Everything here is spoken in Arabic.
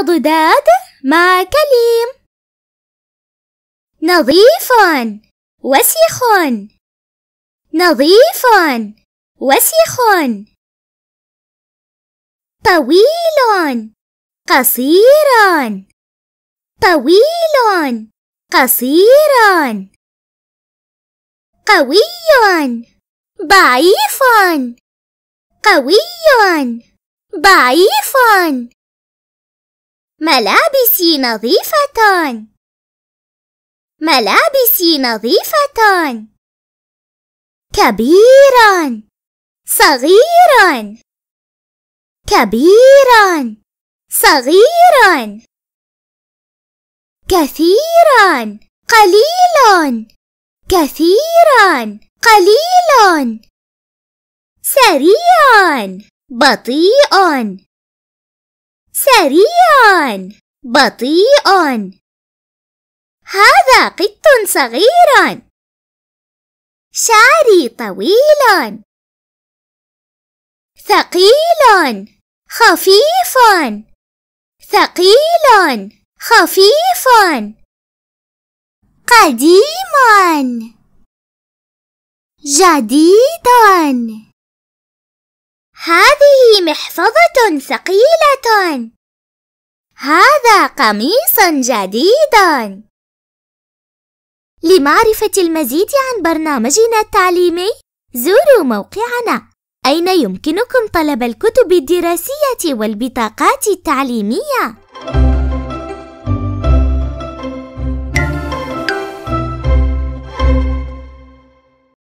الأضداد مع كليم نظيف وسخ نظيف وسخ طويل قصير طويل قصير قوي ضعيف قوي ضعيف ملابسي نظيفة ملابسي نظيفة كبيرا صغيرا كبيرا صغيرا كثيرا قليلا كثيرا قليلا سريعا بطيء سريع بطيء هذا قط صغير شعري طويل ثقيل خفيف ثقيل خفيف قديم جديد هذه محفظة ثقيلة هذا قميص جديد لمعرفة المزيد عن برنامجنا التعليمي زوروا موقعنا أين يمكنكم طلب الكتب الدراسية والبطاقات التعليمية